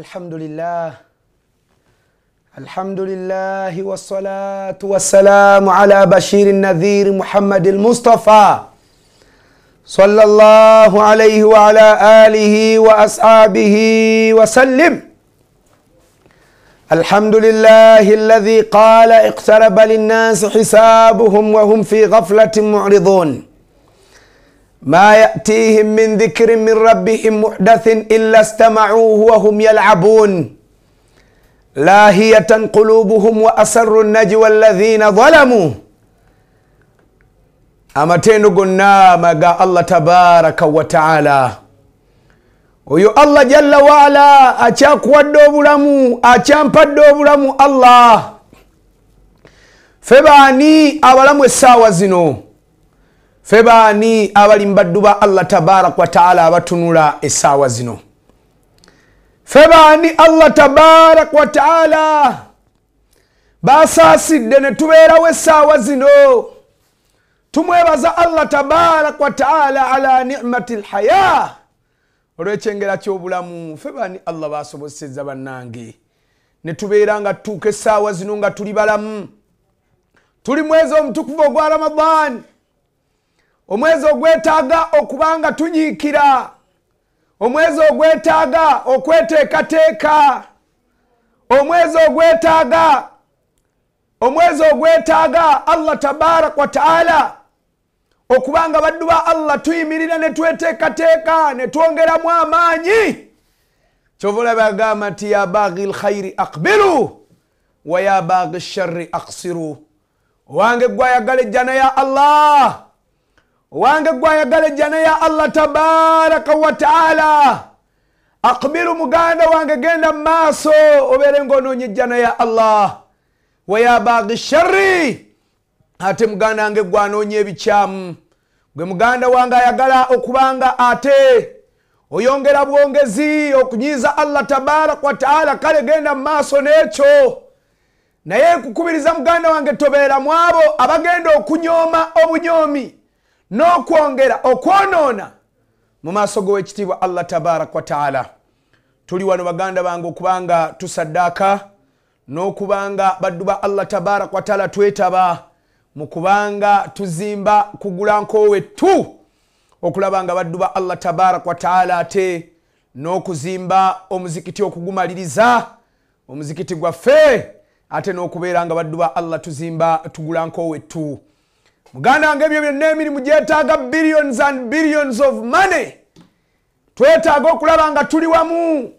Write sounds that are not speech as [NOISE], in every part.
الحمد لله الحمد لله والصلاة والسلام على بشير النذير محمد المصطفى صلى الله عليه وعلى آله وأصحابه وسلم الحمد لله الذي قال اقترب للناس حسابهم وهم في غفلة معرضون ما يأتيهم من ذكر من ربهم محدث إلا استمعوه وهم يلعبون لاهية قلوبهم وأسروا النجوى الذين ظلموا أما تنقلنا ما قال الله تبارك وتعالى uyu allah jalla waala akyakuwadde obulamu akyampadde obulamu allah fe baani abalamu essaawa zino febaani abalimbaddu ba allah tabaraka wataala abatunula essaawa zino febaani allah tabaraka wataala basaasidde ne tubeerawo essaawa zino tumwebaza allah tabaraka wataala ala nimati lhaya olwekyengera kyobulamu febaani allah basobosezza bannange ne tubeera nga tutuuka essaawa zino nga tuli balamu tuli mwezi omutukuvu ogwa ramadaani omwezi ogwetaaga okuba nga tunyiikira omwezi ogwetaaga okweteekateeka omwezi ogwetaaga omwezi ogwetaaga allah tabaraka wataala okubanga baddu ba allah tuyimirira ne tweteekateeka ne twongeramu amaanyi kyovola bagamba nti ya baagi lkhairi akbiru wa ya baagi sharri aksiru owange gwayagala ejjana ya allah owange gwayagala ejjana ya allah tabaraka wataala akbiru muganda wange genda mumaaso obeere ngaononya ejjana ya allah wayabagi sharri ate muganda wange gwanoonya ebikyamu gwe muganda wange ayagala okubanga ate oyongera bwongezi okunyiiza allah tabaraka wataala kale genda mumaaso n'ekyo naye nkukubiriza muganda wange tobeeramu abo abagenda okunyooma obunyoomi n'okwongera okwonoona mu maaso g'owekitiibwa allah tabaraka wataala tuli wano baganda bange okubanga tusaddaaka n'okubanga baddu ba allah tabaraka wataala twetaba mu kubanga tuzimba kugula nkowettu okulaba nga baddu ba allah tabaraka wataala ate n'okuzimba omuzikiti okugumaliriza omuzikiti gwaffe ate n'okubeera nga baddu ba allah tuzimba tugula nkowettu muganda wange ebyo byonna emirimu gyetaaga billions and billions of money twetaaga okulaba nga tuli wamu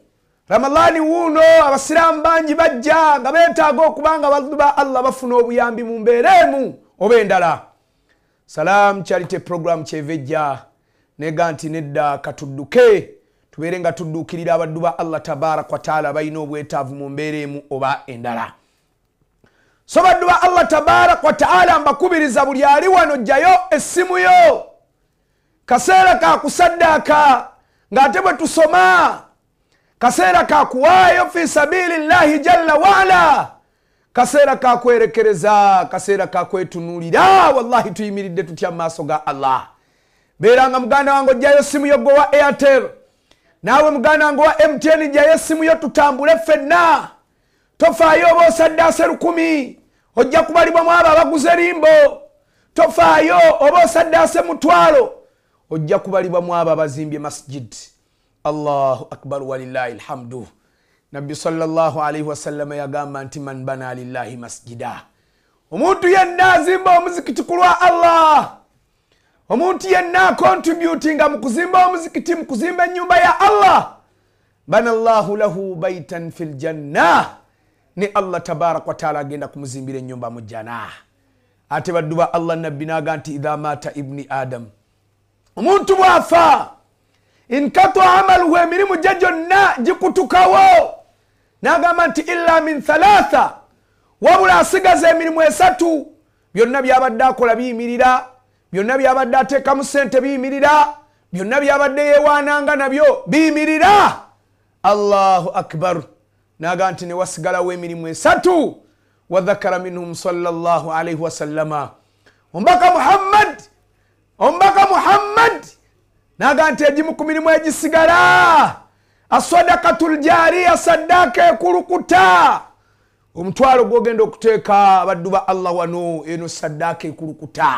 ramalaani wuuno abasiraamu bangi bajja nga betaaga okuba nga baddu ba allah bafuna obuyambi mu mbeera emu oba endala salaamu kyalite programu kyeva ejja nega nti nedda katudduke tubeere nga tudduukirira abaddu ba allah tabaraka wataala balina obwetaavu mu mbeera emu oba endala sobadduba allah tabaraka wataala mbakubiriza buli ali wano jjayo essimu yo kaseera ka kusaddaaka ng'ate bwe tusoma kaseera ka kuwaayo fi sabiili llahi jalla waala kaseera ka kwerekereza kaseera ka kwetunulira wallahi tuyimiridde tutya mu maaso ga allah beeranga muganda wange ojjayo simu yo gwewa airtel naawe muganda wange wa mtn jjayo simu yo tutambule ffenna tofaayo oba osaddaase lukumi ojja kubalibwamu abo abaguze limbo tofaayo oba osaddaase mutwalo ojja kubalibwamu abo abazimbye masjid allahu akbar walilahi lhamdu nabbi salaalii wasalama yagamba nti man bana lilahi masjida omuntu yenna azimba omuzikiti kulwa allah omuntu yenna akontributi nga mukuzimba omuzikiti mukuzimba enyumba ya allah bana llahu lahu baitan fi ljanna ne allah tabaraka wataala agenda kumuzimbira enyumba mu jana ate baddu ba allah nabbi naga nti idha mata ibuni adamu omuntu bwafa inkatu amaluhu emirimu gye gyonna gikutukawo nagamba nti illa min thalatha wabula asigaza emirimu esatu byonna byabadde akola biyimirira byonna byabadde ateekamu sente biyimirira byonna byabadde yewaananga nabyo biyimirira allahu akbaru naga nti newasigalawo emirimu esatu wadhakara minhum salllah alaihi wasalama omubaka muhammad omubaka muhammad naga nti egimu ku mirimu egisigala asadakatu ljariya saddaka ekulukuta omutwalo gwogenda okuteeka abaddu ba allah wano eno saddaka ekulukuta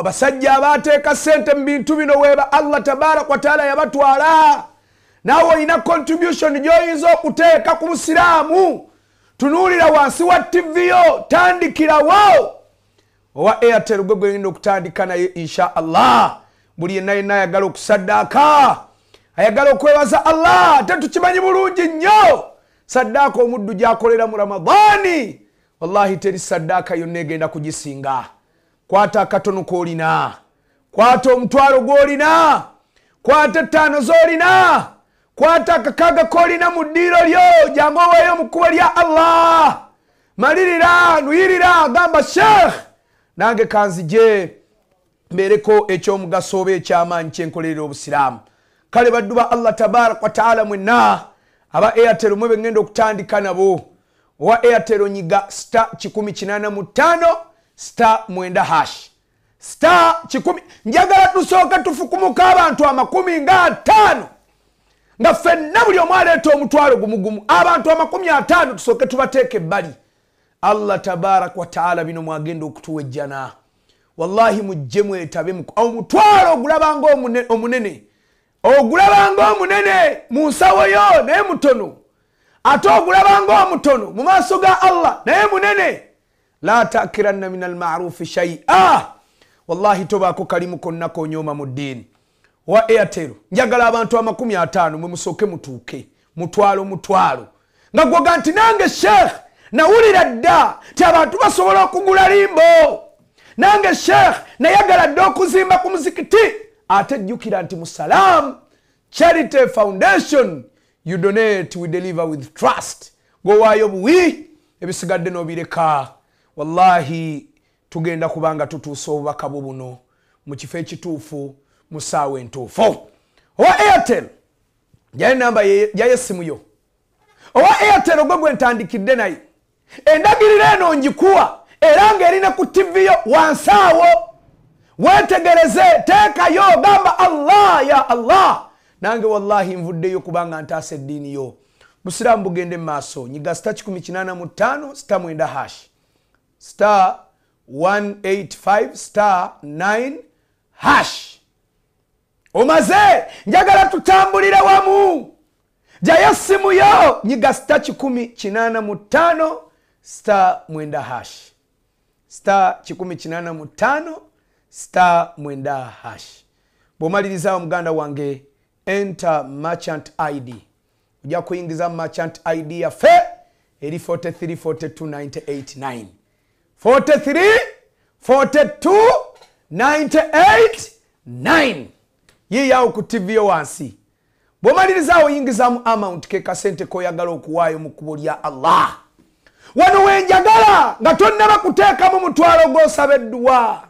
abasajja abateeka sente mu bintu bino weba allah tabaraka wataala yabatwala naawe olina contribution gyoyinza okuteeka ku busiraamu tunuulira wansi wa tv yo tandikirawo owa airtel gwe gwenyinda okutandika naye insha allah buli yenna yenna ayagala okusaddaaka ayagala okwebaza allah tetukimanyi bulungi nnyo saddaaka omuddu gyakolera mu ramadaani wallahi teri saddaaka yonna egenda kugisinga kwata akatono koolina kwata omutwalo gw'olina kwata ettaano z'olina kwata akakaga kolina mu ddiiro lyo jangu owayo mu kkuba lya allah malirira nuyirira agamba sheekh nange kanzije mbeereko ekyomugaso oba ekyamaanyi kyenkolerera obusiraamu kale baddu ba allah tabaraka wataala mwenna aba airtel mwe begenda okutandika nabo owa airtel nyiga sta 185 sta 9 hash sta 1 njagala tusooka tufukumuka abantu amakumi nga ataano nga ffenna buli omu aleeta omutwalo gumugumu abantu amakumi ataano tusooke tubateeka ebbali allah tabaraka wataala bino mwagenda okutuwejjana wallahi mujje mwetabemu omutwalo ogulabanga omunene ogulabanga omunene mu nsawo yo naye mutono ate ogulabanga omutono mu maaso ga allah naye munene la takiranna min almarufi shaia wallahi tobaako kalimu konna konyooma mu ddiini wa airtel njagala abantu amakumi ataano mwe musooke mutuuke mutwalo mutwalo nga gwoga nti nange sheekh nawulira dda ti abantu basobola okugula limbo nange sheekh nayagala dda okuzimba ku muzikiti ate jjukira nti musalaamu charity foundation you donate we deliver with trust gwowaayo buwi ebisigadde n'obireka wallahi tugenda kubanga tutuusa obubaka bu buno mu kifo ekituufu mu ssaawa entuufu owa airtel jyali namba jyayesimuyo owa airtel ogwe gwe ntandikidde naye endagirira eno ngikuwa era ng'erina ku tivi yo wansaawo wetegereze teekayo gamba allah ya allah nange wallahi nvuddeyo kubanga ntaasa eddiini yo busiraamu bugende mu maaso nyiga sta 185 sta 9 hash sta 185 sta 9 hash omaze njagala tutambulire wamu jayo simu yo nyiga sta kikumi kinana mu ttaano sita mwenda hashi sita kikumi kinana mwenda hashi bw'omalirizaawo muganda wange enter merchant id ojja kuyingiza merchant id yaffe eri 434298 43 42 989 yiyawo ku tv yo wansi bwomalirizaawo yingizaamu amount ke kasente koyagala okuwaayo mu kkubo lya allah wano wenjagala nga tonnaba kuteekamu mutwalo gosaba edduwa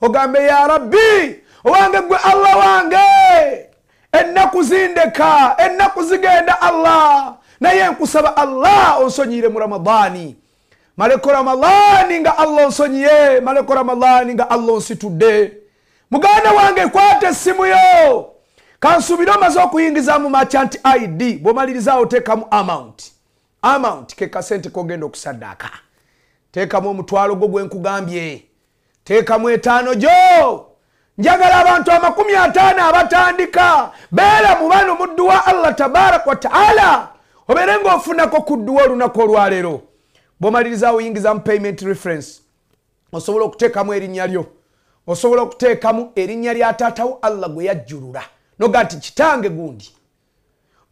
ogambe ya rabbi owange gwe allah wange ennaku zindeka ennaku zigenda allah naye nkusaba allah onsonyire mu ramadaani maleko ramadaani nga allah onsonyiye maleko ramadaani nga allah onsitudde muganda wange kwata esimu yo kansuubire omaze okuyingizamu machant id bwomalirizaawo teekamu amount amount kekasente kogenda okusaddaaka teekamu omutwalo gwo gwenkugambye teekamu etaano gyo njagala abantu amakumi ataano abatandika beera mu bano muddu wa allah tabaraka wataala obeere ngaofunako ku dduwa olunaku olwaleero bwomalirizaawo yingizamu payment reference osobola okuteekamu erinnya lyo osobola okuteekamu erinnya lyataatawo allah gwe yajjulula noga nti kitange gundi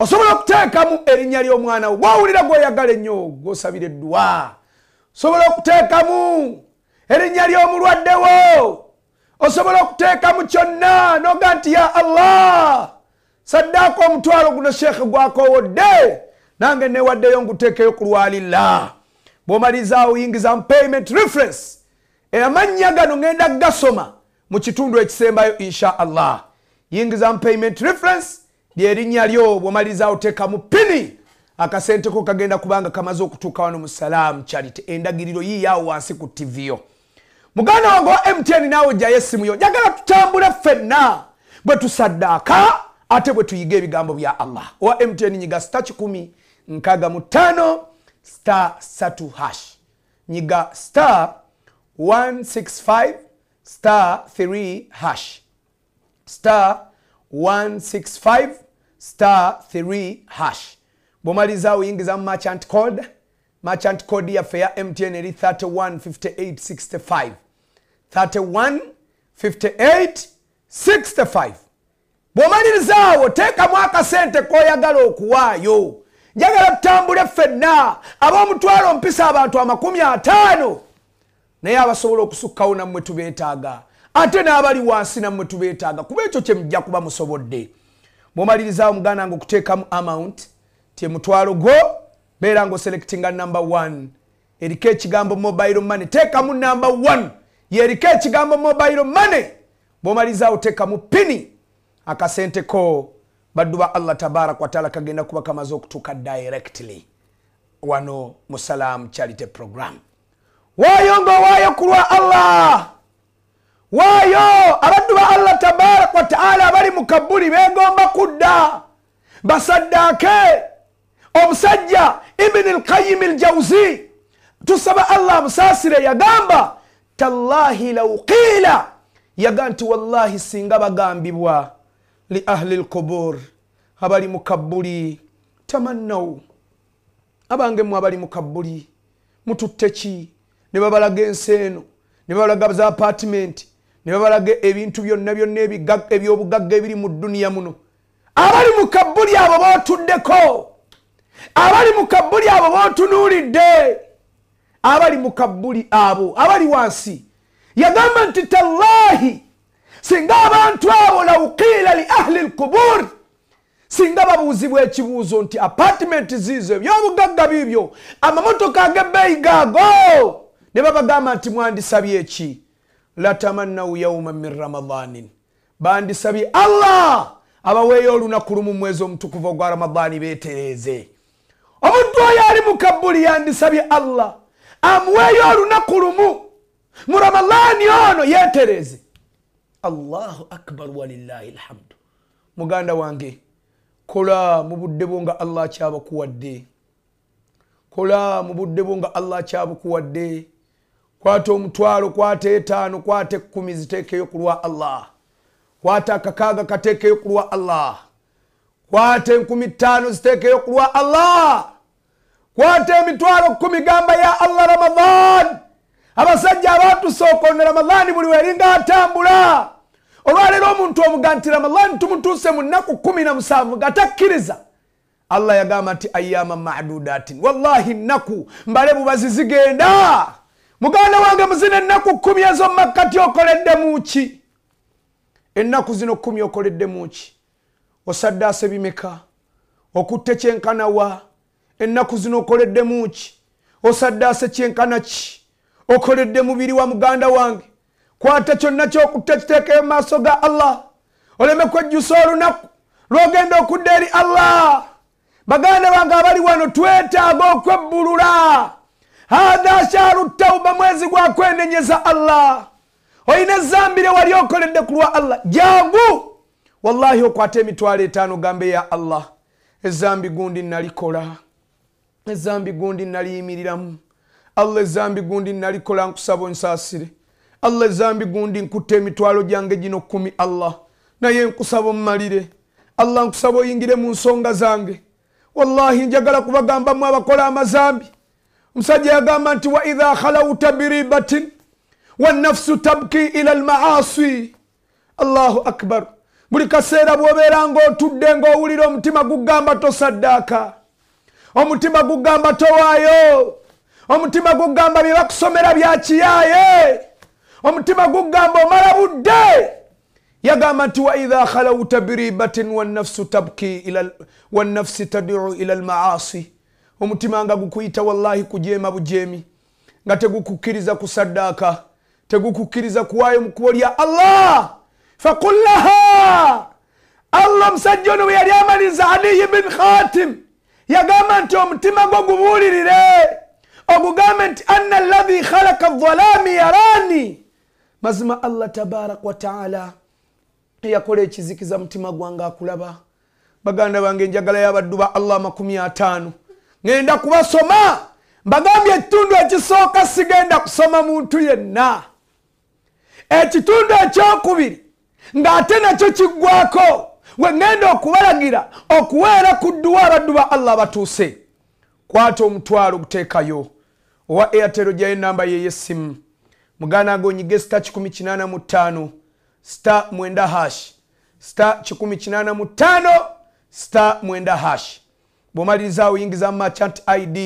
osobola okuteekamu erinnya ly'omwana wo gwowulira gweyagala ennyo gwosabira edduwa osobola okuteekamu erinnya ly'omulwadde wo osobola okuteekamu kyonna noga nti ya allah saddaako omutwalo guno sheekhe gwakowodde nange newaddeyo nguteekeyo ku lwalillah bwomalizaawo yingiza mu payment reference E, amannya gano ŋenda gasoma mu kitundu ekisembayo insha allah yingiza payment reference lye linnya lyo bwomaliriza oteekamu pini akasenteko kagenda kubanga kamaze okutuuka wano mu salaamu charity endagiriro yiiyawo wansi ku tv yo muganda wange wa mtn naawe jayo esimu yo jagala tutambule ffenna bwe tusaddaaka ate bwe tuyiga ebigambo bya allah owa mtn nyiga sta 1 nkaga mu 5 sta 3 hash nyiga star 165 star 3 hash star 165 star 3 hash bwomaliza uyingizamu merchant code merchant code yaffe ya mtn eri 315865 315865 bw'omalirizaawo teekamu akasente k'oyagala okuwaayo njagala tutambule ffenna ab'omutwalo mpisa abantu amakumi ataano naye abasobola okusukkawo nammwe tubeetaaga ate n'abali wansi nammwe tubeetaaga kuba ekyo kye mujja kuba musobodde mumaliriza omuganda nga okuteekamu amount tye mutwalo gwo beera ngaoselekitinga namba 1 eriko ekigambo mobile money teekamu namba 1 yeeriko ekigambo mobile money bwomalirizaawo teekamu pini akasente ko baddu ba allah tabaraka wataala kagenda kuba kamaze okutuuka directly wano mu salaamu charity programu waayo ngaowaayo kulwa allah waayo abaddu ba allah tabaraka wataala bali mu kabuli begomba kudda basaddaake omusajja ibini lkayimi ljauzi tusaba allah musaasire yagamba tallahi lau qiila yaga nti wallahi singa bagambibwa li ahli lkubur abali mu kabuli tamannau abange mw abali mu kabuli mututteki ne babalaga ensi eno ne babalaga za apatimenti ne babalaga ebintu byonna byonna ebyobugagga ebiri mu dduniya muno abali mu kabbuli abo baotuddeko abali mu kabbuli abo baotunuulidde abali mu kabbuli abo abali wansi yagamba nti tallahi singa abantu abo laukila li ahli lkuburi singa babuuzibwa ekibuuzo nti apatimenti ziizo ebyobugagga biibyo amamotoka ag'ebbeeyi gaago ne babagamba nti mwandisabye ki latamannau yauma min ramadanin bandisabye allah abaweeyo olunaku lumu mwezi omutukuvu ogwa ramadaani beetereeze omuntu oyo ali mu kabuli yandisabye allah amuweeyo olunaku lumu mu ramadaani ono yeetereeze allahu akbar walillahi lhamdu muganda wange kola mu budde bwo nga allah akyabakuwadde kola mu budde bwo nga allah akyabukuwadde kwata omutwalo kwata etaano kwata ekkumi ziteekeyo ku lwa allah kwata akakaaga kateekeyo ku lwa allah kwata enkumi ttaano ziteekeyo ku lwa allah kwata emitwalo kkumi gamba ya allah ramadan abasajja abatusooka ono ramadhani buli weringa atambula olwaleero omuntu omuga nti ramadhani tumutuuse mu nnaku kumi na musanvu gatakkiriza allah yagamba nti ayaama madudatin wallahi nnaku mbale bubazi zigenda muganda wange muzina ennaku kkumi ez'omumakkati okoleddemuki ennaku zino kkumi okoleddemuki osaddaase bimeka okutte kyenkana wa ennaku zino okoleddemuki osaddaase kyenkana ki okoledde mubiri wa muganda wange kwata kyonna kyokutta kiteekeyo mu maaso ga allah oleme kwejjusa olunaku lwogenda okudda eri allah baganda bange abali wano twetaaga okwebbulula hadha sharu tauba mwezi gwakwenenyeza allah olina ezambire wali okoledde ku lwa allah jagu wallahi okwata emitwalo etaano gambe ya allah ezambi gundi nalikola ezambi gundi naliyimiriramu allah ezambi gundi nalikola nkusaba onsasire allah ezambi gundi nkutta emitwalo gyange gino kumi allah naye nkusaba ommalire allah nkusaba oyingire mu nsonga zange wallahi njagala kubagambamu abakola amazambi musajja yagamba nti wa idha khalawta biribatin wanafsu tabki ila almaasi allahu akbar buli kaseera bwobeera ngaotudde ngaowulira omutima gugamba tosaddaaka omutima gugamba towaayo omutima gugamba bye bakusomera byakiyaaye omutima gugamba omala budde yagamba nti waidha khalawta biribatin wanafsi tabki ila almaasi omutima nga gukuyita wallahi kujeema bujeemi nga tegukukkiriza kusaddaaka tegukukkiriza kuwaayo mu kkubo lya allah fakul laha allah omusajja ono bwe yali amaliza aliyi bin khatim yagamba nti omutima gwo gubuulirire ogugambe nti anna allahi khalaka valami yarani mazima allah tabaraka wataala eyakola ekizikiza mutima gwange akulaba baganda bange enjagala y'abaddu ba allah amakumi ataano ŋŋenda kubasoma mbagambye ekitundu ekisooka sigenda kusoma muntu yenna ekitundu ekyokubiri ng'ate nakyo kiggwako we ŋŋenda okubalagira okuweera ku dduwa abaddu ba allah batuuse kwata omutwalo okuteekayo owa eyatero gyayo enamba yeyesimu muganda nga onyige sta 185 sta 9 hash sta 185 sta 9 hash bwomaliriza oyingiza mumachant id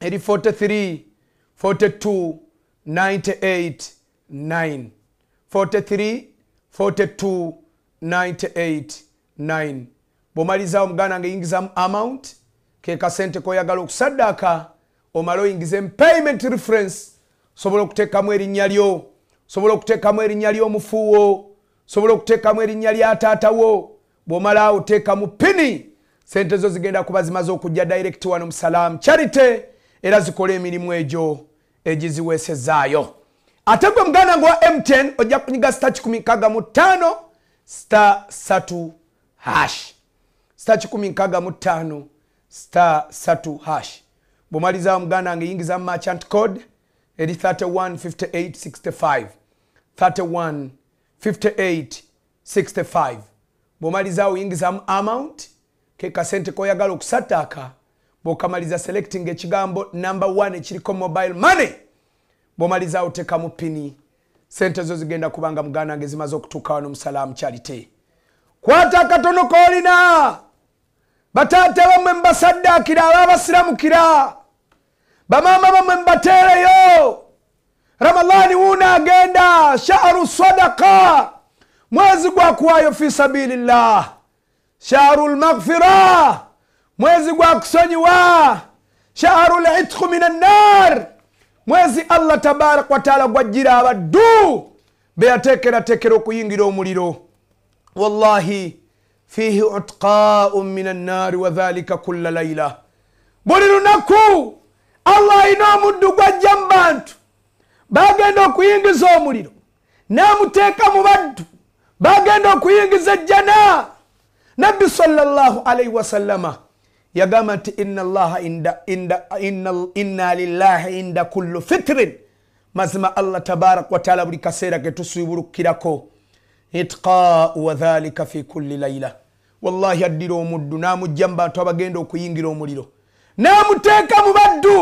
eri 43429 bwomaliriza awo muganda nga yingizamu amount kekasente koyagala okusaddaka omale oyingiza empayment reference osobola okuteekamu erinnya lyo osobola okuteekamu erinnya ly'omufuuwo osobola okuteekamu erinnya lyataatawo bw'omala awo oteekamu pini sente zo zigenda kuba zimaze okujja direct wano musalaamu charity era zikola emirimu egyo egiziweesezaayo ate gwe muganda gwa m10 ojja kunyiga sita 165 sita 3 hash sita 165 star 3 hash bwomalizawo muganda wange yingiza mu merchant code eri 315865 315865 bwomalizawo yingizamu amount ke kasente koyagala okusataaka bw'okamaliza selecting ekigambo number one ekiriko mobile money bw'omalizaawo tekamu pini sente zo zigenda kubanga mugandange zimaze okutuuka wano musalaamu kyalite kwata akatono koolina bataate bamwe mubasaddaakira aba basiramukira bamaama bamwe mubateereyo ramalaani wuuna agenda shaharu sadaka mwezi gwakuwaayo fi sabiilillah shaharul maghfira mwezi gwa kusonyiwa shaharul itku min annar mwezi allah tabarak wataala gwajjira abaddu beyatekeratekera okuyingira omuliro wallahi fihi utqau min annaari wadhalika kulla laila buli lunaku allah ayina omuddu gwajja mu bantu bagenda okuyingiza omuliro namuteeka mu baddu bagenda okuyingiza ejjana nabbi sallallahu alaihi wasallama yagamba nti inna allaha inda, inna, lillahi inda kullu fitirin mazima allah tabaraka wataala buli kaseera ketusibulukirako itqau wadhalika fi kulli laila wallahi addira omuddu n'amugja mu bantu abagenda okuyingira omuliro n'amuteeka mu baddu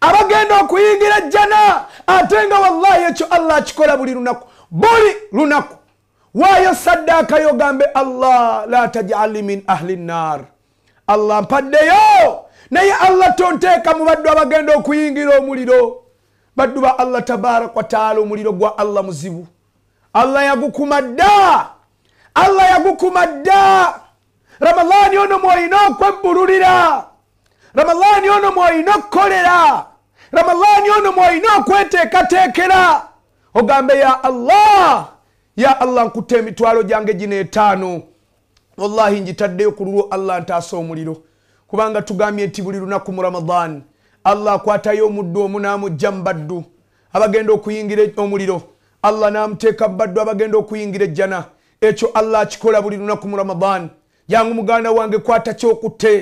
abagenda okuyingira jjana ate nga wallahi ekyo allah akikola buli lunaku buli lunaku waayo saddaaka yogambe allah la tajali min ahli nnar allah mpaddeyo naye allah tonteeka mu baddu abagenda okuyingira omuliro baddu ba allah tabaraka wataala omuliro gwa allah muzibu allah yagukuma dda allah yagukuma dda ramalaani ono mwolina okwebbululira ramalaani ono mwolina okukolera ramalaani ono mwolina okweteekateekera ogambe ya allah ya allah nkutta emitwalo gyange gino etaano wallahi ngitaddeyo ku lulwo allah ntaasa omuliro kubanga tugambye nti buli lunaku mu ramadan allah akwatayo omuddu omu n'amujja mubaddu abagenda okuyingira e, omuliro allah n'amuteeka mubaddu abagenda okuyingira ejjana ekyo allah akikola buli lunaku mu ramadan jangu muganda wange kwata kyokutte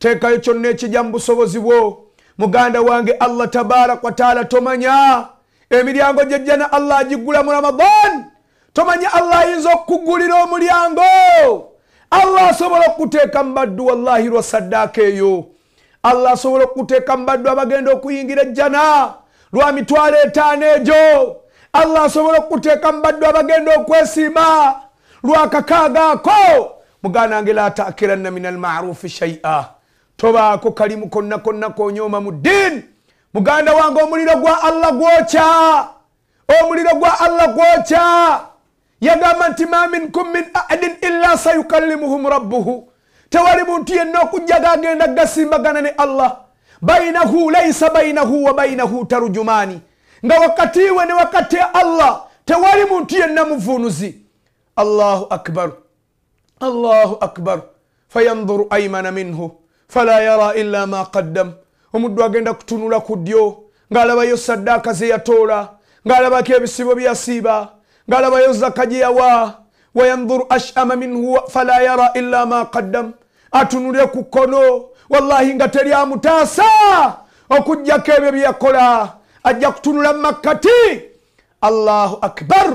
teekayo kyonna ekijja mu busobozi bwo muganda wange allah tabaraka wataala tomanya emiryango gyejjana allah agiggula mu ramadan tomanyi allah ayinza okukugulira omulyango allah asobola okukuteeka mubaddu wallahi lwa saddaaka eyo allah asobola okukuteeka mubaddu abagenda okuyingira ejjana lwa mitwalo etaano egyo allah asobola okukuteeka mubaddu abagenda okwesiima lwakakaagaako muganange laatakiranna min almarufu shaia tobaako kalimu konna konna konyooma mu ddiini muganda wange omuliro gwa allah gwokya omuliro gwa allah gwokya yagamba nti maminkum min ahadin illa sayukallimuhum rabbuhu tewali muntu yenna okujjaga agenda gasimbagana ne allah bainahu laisa bainahu wabainahu tarujumani nga wakati we ne wakati ya allah tewali muntu yenna muvunuzi allahu akbaru allahu akbaru fayanduru aimana minhu fala yara illa ma qaddam omuddu agenda kutunula ku ddyo ng'alabayo saddaaka ze yatoola ng'alabako ebisibo byeyasiiba galaba yozakajeyawa wayanduru ashama minhu fala yara illa ma qaddam atunule ku kono wallahi nga teri amutaasa okujjako ebyo byeyakola ajja kutunula mumakkati allahu akbar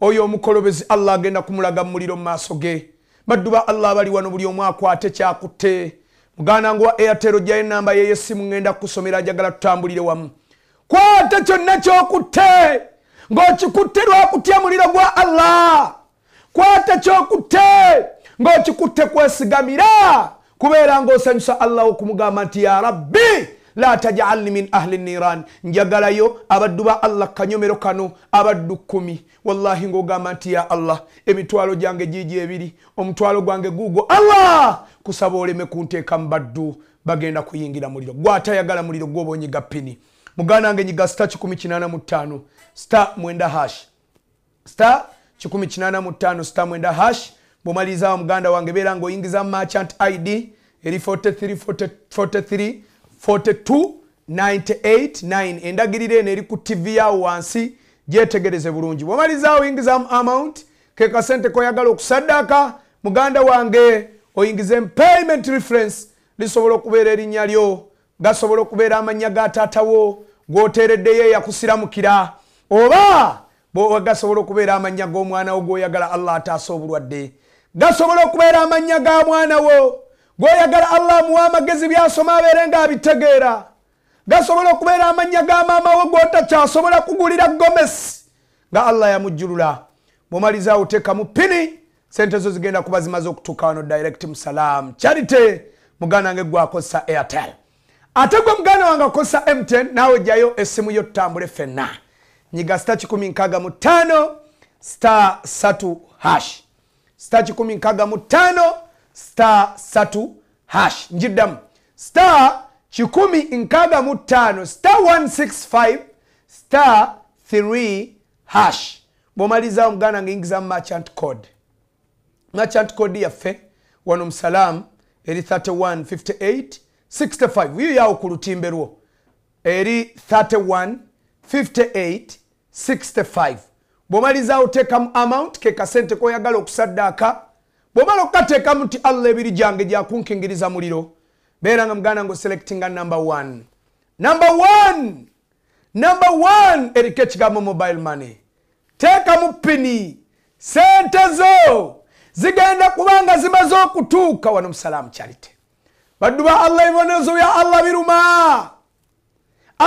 oyo omukolobezi allah agenda kumulaga mumuliro mumaaso ge baddu ba allah bali wano buli omu akwate kyakutte muganango wa eyatero gyayo enamba yeyesimu ngenda kusomera ajagala tutambulire wamu kwate kyonna kyokutte ng'okikutte lwakutya muliro gwa allah kwata kyokutte ng'okikutte kwesigamira kubeera ng'osanyusa allah okumugamba nti ya rabbi la tajalni min ahli niran njagalayo abaddu ba allah kanyomero kano abaddu kumi wallahi ng'ogamba nti ya allah emitwalo gyange giigi ebiri omutwalo gwange guugo allah kusaba oleme kunteeka mu baddu bagenda kuyingira muliro gwatayagala muliro gw'obonyiga pini mugana wange nyiga sta 185 sta mwenda hash sta 185 sta mwenda hash bwomalizawo muganda wange bera ngaoyingiza merchant id eri 43429899 endagiriro eno eri ku tivi yawo wansi gyetegereze bulungi bwomalizawo oyingizamu amount ke kasente koyagala okusaddaka muganda wange oyingize payment reference lisobola okubeera erinnya lyo gasobola okubeera amannya ga taatawo gw'oteereddeyo eyakusiramukira oba bwoba gasobola okubeera amannya g'omwana wo gw'oyagala allah ataasa obulwadde gasobola okubeera amannya ga mwana wo gw'oyagala allah amuwa amagezi byasoma abeere ng'abitegeera gasobola okubeera amannya ga maama wo gw'otakyasobola kugulira gomesi nga allah yamujjulula bwomalizaawo teekamu pini sente zo zigenda kuba zimaze okutuukawano direct musalaamu kyalite muganda ngeggwakozesa airtel 0 ate gwe muganda wange m10 nawe gyayo essimu yo tutambule ffenna nyiga sita 165 star 3 hash star 165 star 3 hash njiddamu star 165 star 165 star 3 hash bwomalizaawo muganda ngeingizamu merchant code merchant code yaffe wano musalaamu eri 3158 65 yiyo yawo ku lutimbe lwo eri 31 58 65 bw'omalizaawo teekamu amount ke kasente koyagala okusaddaaka bw'omala okukateekamu nti allah ebiri gyange gyakunkingiriza muliro beera nga muganda nga oselectinga number 1 number 1 number 1 eriko ekigambo mobile money teekamu pini sente zo zigenda kubanga zimaze okutuuka wano musalaamu kyalite badduba allah ebibonezo bya allah biruma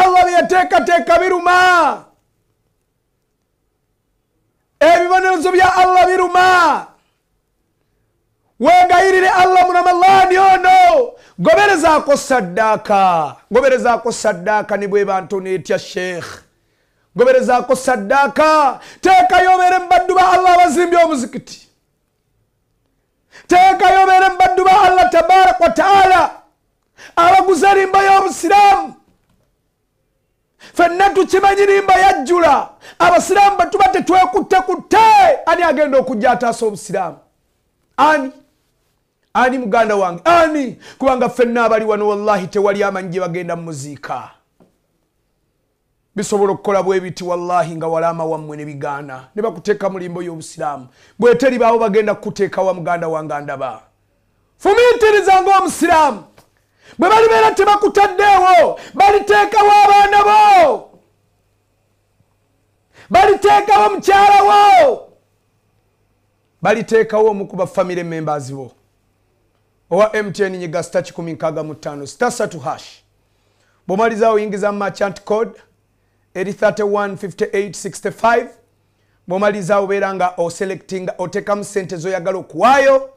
allah byeteekateeka biruma ebibonezo bya allah biruma wegayirire allah muramalani ono goberezaako saddaaka goberezaako saddaaka nibwe bantu netya sheekh goberezaako saddaaka teekayo obeere mu baddu ba allah abazimbya omuzikiti teeka yobeere mubaddu ba allah tabaraka wataala abaguza limba y'obusiraamu fenna tukimanyi limba yajjula abasiraamu batuba tetwekutte kutte ani agenda okujja ataasa obusiraamu ani ani muganda wange ani kubanga fenna abali wano wallahi tewali amanyi gye bagenda mu muziika bisobola okukola bwe biti wallahi nga walaama wammwe ne bigaana ne bakuteeka mulimbo y'obusiraamu bweteri baabo bagenda kukuteekawa muganda wange andaba fumiitiriza ng'omusiraamu bwe balibeera tebakutaddeewo baliteekawo abaana bo baliteekawo mukyala wo baliteekawo omu ku bafamire membezi bo owa mtn nyiga sta 165 sta3 hash bwomalizaawo yingiza mu machant code eri 315865 bwomaliza obeera nga oselectinga oteekamu sente zoyagala okuwaayo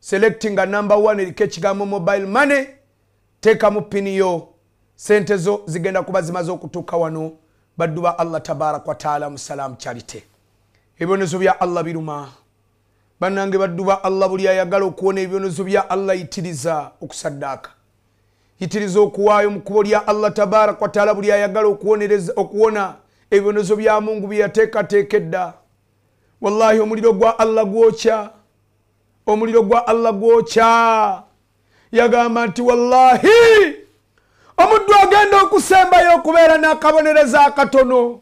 selectinga number 1 eriko ekigambo mobile money teekamu piniyo sente zo zigenda kuba zimaze okutuuka wano baddu ba allah tabaraka wataala musalaamu charite ebibonezo bya allah biruma bannange baddu ba allah buli ayagala okuwona ebibonezo bya allah yitiriza okusaddaaka yitiriza okuwaayo mu kkubo lya allah tabaraka wataala buli ayagala okuwona ebibonezo bya mungu bye yateekateeka edda wallahi omuliro gwa allah gwokya omuliro gwa allah gwokya yagamba nti wallahi omuddu agenda okusembayo okubeera n'akabonereza akatono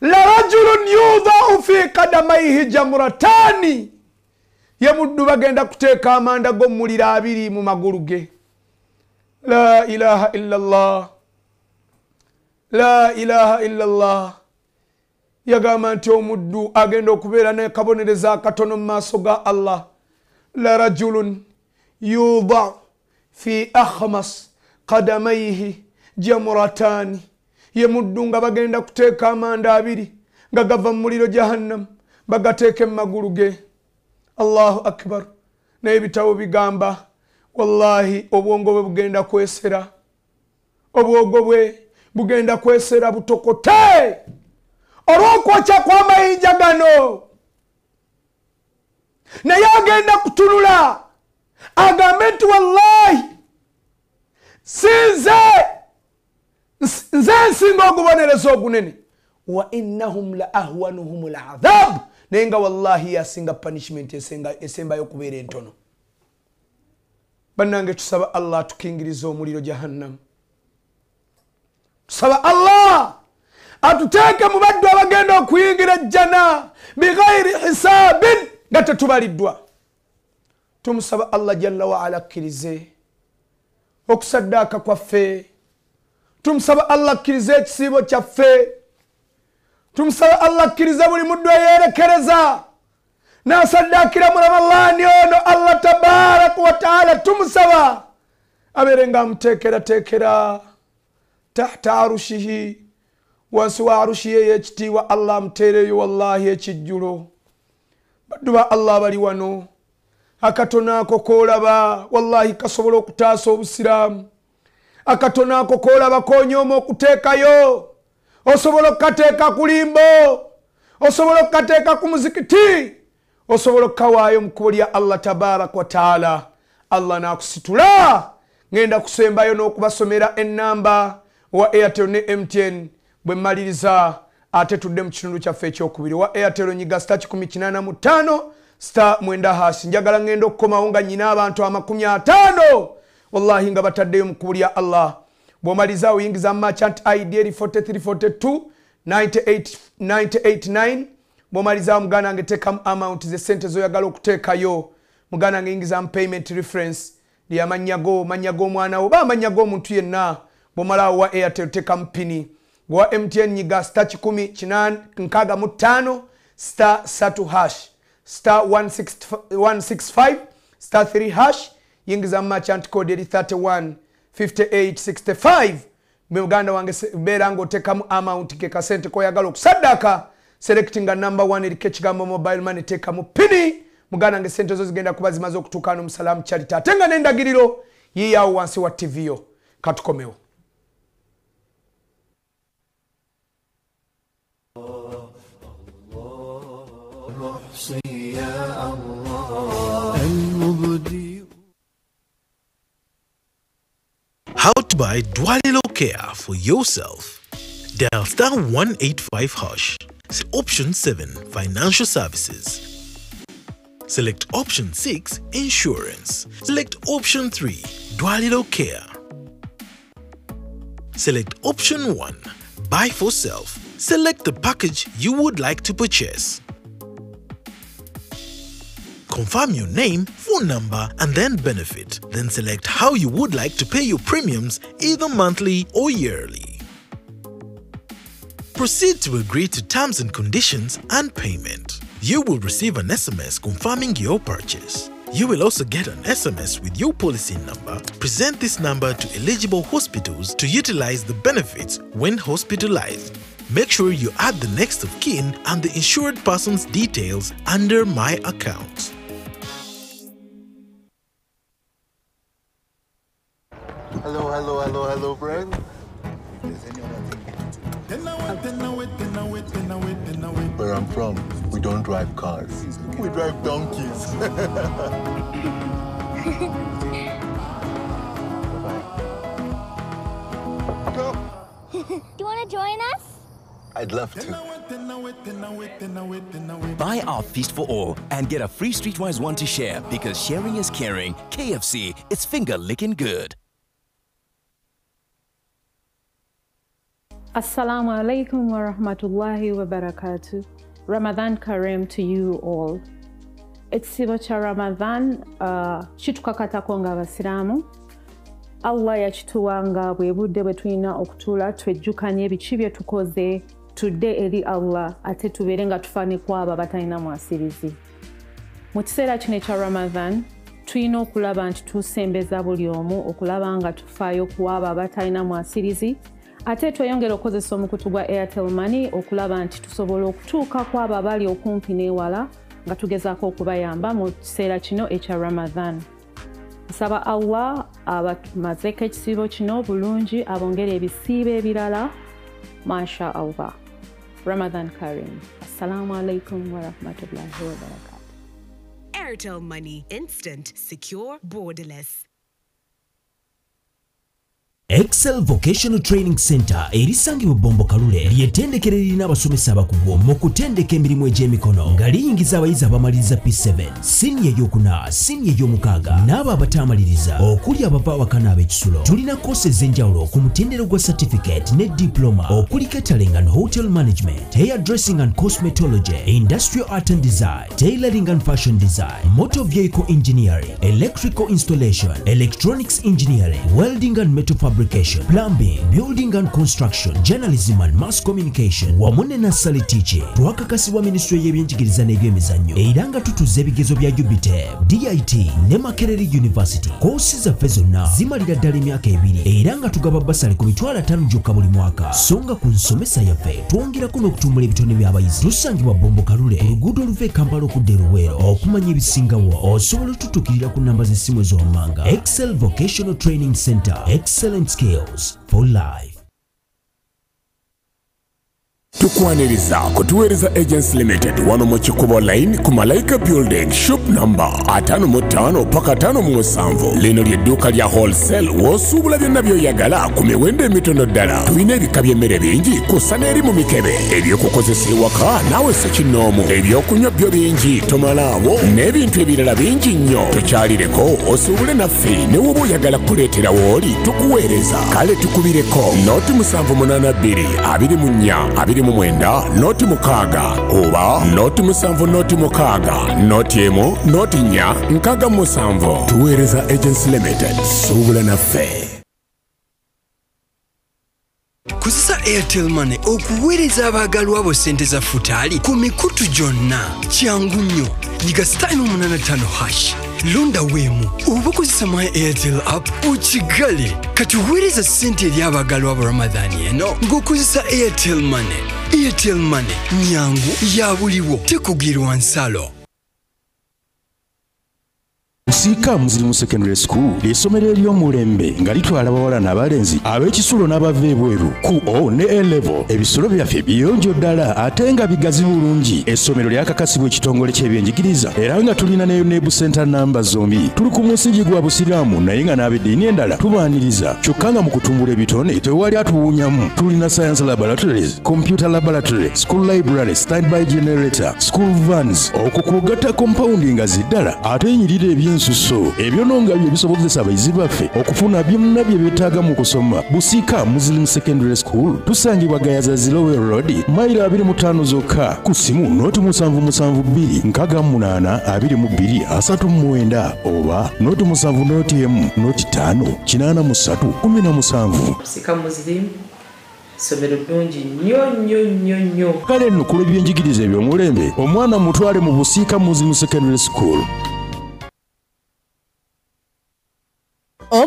larajulun yudhau fi kadamaihi jamuratani ye muddu bagenda kuteeka amanda g'omumuliro abiri mu magulu ge La ilahe illallah. La ilahe illallah. Yagamba nti omuddu agenda okubeera n'akabonereza akatono mu maaso ga Allah. La rajulun yuda fi akhmas kadamaihi jamuratani. Ye muddu nga bagenda kuteeka amanda abiri nga gava mu muliro jahannamu bagateeke mu maguru ge. Allahu akbar. Naye bitabo bigamba. wallahi obwongo bwe bugenda kwesera obwogo bwe bugenda kwesera butokote olw'okwokya kw'amayinja gano naye agenda kutunula agambe nti wallahi sinze nze nsinga ogubonereza ogunene wa innahum la ahwanuhum lazabu naye nga wallahi yasinga punishment esembayo okubeera entono banange tusaba allah atukingiriza omuliro jahannamu tusaba allah atuteeke mu baddu abagenda okuyingira ejjana bighairi hisaabin nga tetubaliddwa tumusaba allah jalla waala akkirize okusaddaaka kwaffe tumusaba allah akkirize ekisiibo kyaffe tumusaba allah akkirize buli muddu eyeerekereza nasaddakira mulaba lani ono allah tabaraka wataala tumusaba aberenga amutekeratekera tahta arushihi wansi wa arushi yeyo ekitiibwa allah amutereyo wallahi ekijjulo baddu ba allah bali wano akatono ako koolaba wallahi kasobola okutaasa obusiraamu akatono ako koolaba konyooma okuteekayo osobola okukateeka ku limbo osobola okukateeka ku muzikiti osobola okukawaayo mu kkubo lya allah tabaraka wataala allah naakusitula ŋenda kusembayo n'okubasomera enamba wa airtel ne mtn bwe mmaliriza ate tudde mu kitundu kyaffe ekyokubiri wa airtel nyiga sta 185 sta mwenda hasi njagala ŋenda okukomawo nga nyina abantu amakumi ataano wallahi nga bataddeyo mu kkubo lya allah bw'omaliriza oyingiza mu machant id eri 43 42 98 989 bwomalizawo muganda wange tekamu amount zesente zoyagala okuteekayo muganda wange yingizamu payment reference lyamanya go manya g'omwana wo oba amanya g'omuntu yenna bwomala awo wa airtel teekamu pini gwa mtn nyiga sta 1865 sta 3 hash sta 165 sta 3 hash yingiza mumachant code eri 31 5865 muganda wange beera ng'oteekamu amount ke kasente koyagala okusaddaka selectinga number one eriko ekigambo mobile money teekamu pini muganda nga esente zo zigenda kuba zimaze okutuuka no musalamu kyalita ate nga n'endagiriro yiyawo wansi wa tv yo katukomewo How to buy Dwalilo Care for yourself. Dial star 185 Hush. See Option 7 Financial Services. Select Option 6 Insurance. Select Option 3 Dualido Care. Select Option 1 Buy for Self. Select the package you would like to purchase. Confirm your name, phone number, and then benefit. Then select how you would like to pay your premiums either monthly or yearly. Proceed to agree to terms and conditions and payment. You will receive an SMS confirming your purchase. You will also get an SMS with your policy number. Present this number to eligible hospitals to utilize the benefits when hospitalized. Make sure you add the next of kin and the insured person's details under My Account. Hello, hello, hello, hello, friend. Where I'm from, we don't drive cars. We drive donkeys. [LAUGHS] Do you want to join us? I'd love to. Buy our Feast for All and get a free Streetwise one to share because sharing is caring. KFC, it's finger licking good. Assalamu alaikum wa rahmatullahi wa barakatuh. Ramadan Karim to you all. Ekisibo kya Ramadan kitukakatako uh, nga abasiraamu. Allah yakituwanga bwe budde bwe tulina okutuula twejjukanye ebiki bye tukoze tudde eri Allah ate tubeere nga tufaanekw abo abatalina mwasirizi. Mu kiseera kino ekya Ramadan tulina okulaba nti tusembeza buli omu okulaba nga tufaayo ku abo abatalina mwasirizi. Mw ate tweyongera okukozesa omukutu gwa airtel money okulaba nti tusobola okutuuka kwabo abali okumpi n'ewala nga tugezaako okubayamba mu kiseera kino ekya ramadhan nsaba allah abamazeeko ekisiibo kino bulungi abongere ebisiibo ebirala masha allah ramadhan karim assalamu alaikum warahmatullahi wabarakatu airtel money instant secure borderless excel vocational training center erisangibwa bombo kalule lyetendekero lirina abasomesa abakugu mu kutendeka emirimu egy'emikono nga liyingiza abayizi abamaliriza p7 siniya eyokuna siniya ey'omukaaga n'abo abataamaliriza okuli abava awakana ab'ekisulo tulina koosi ez'enjawulo ku mutendero gwa certificate ne diploma okuli catering and hotel management hair dressing and cosmetology industrial art and design tailoring and fashion design motor vehicle engineering electrical installation electronics engineering welding and metal fabrication, plumbing, building and construction, journalism and mass communication wamu ne nassale teaching twakakasibwa minisitule y'ebyenjigiriza n'ebyemizannyo era nga tutuze ebigezo bya jubiteb dit ne Kereri university koosi zaffe zonna zimalira ddala emyaka ebiri era nga tugaba basale ku mitwalo ataano gyokka buli mwaka so nga ku nsomesa yaffe twongerako n'okutumbula ebitone by'abayizi tusangibwa bombo kalule ku luguudo oluva ekampala okudda eruweero okumanya ebisingawo osobola otutuukirira ku nnamba wa manga. excel vocational training center excellent skills for life. tukwaniriza kutuweereza agency limited wano mu kikubo line ku malaika building shop number atano mu paka tano mu musanvu lino lyedduuka lya wholesale woosuubula byonna by'oyagala ku miwendo emitono ddala tulina ebika by'emmere bingi kussa n'eri mu mikebe ebyokukozesa ewaka naawe si ebyokunywa byo bingi tomalaawo n'ebintu ebirala bingi nnyo tukyalireko osuubule naffe ne woba oyagala kuleetera wooli tukuweereza kale tukubireko noti 782 24 emu mwenda noti mukaaga oba noti musanvu noti mukaaga noti emu noti nnya nkaaga musanvu tuweereza agency limited suubula naffe kozesa airtel money okuweereza abaagalwa bo sente za futaali ku mikutu gyonna kyangu nnyo yiga 85 hash londa weemu oba kozesa my airtel app okigale kati weereza sente eri abaagalwa bo ramadhani eno ng'okozesa airtel money airtel money nyangu yabuliwo tekugirwa nsalo nsiika muzirimu secondary school lyesomero ery'omulembe nga litwala bawala n'abalenzi ab'ekisulo n'abava ebweru ku o ne elevel ebisolo byaffe biyonjo ddala ate nga bigazi bulungi essomero lyakakasibwa ekitongole ky'ebyenjigiriza era nga tulina neyo nebu centa namba zombi tuli ku musingi gwa busiraamu naye nga n'abeddiini endala tubaaniriza kyokka nga mu kutumbula ebitone tewali atuwuunyamu tulina science laboratories computer laboratory school library standby generator school vans okwo kugatta compoundi nga ziddala ate enyirira ebyen ensuso ebyononga byo bisobozesa abayizi baffe okufuna byonna bye byetaaga mu kusoma busiika muslim secondary school tusangibwa gayaza zilowel road mayiro 25 zokka ku simu noti 72 68 39 oba noti 7 noti 5 83 17 somero ddungi nnyo nnyo nnyo nnyo kale nno ku lw'ebyenjigiriza eby'omulembe omwana mutwale mu busiika muzimu secondary school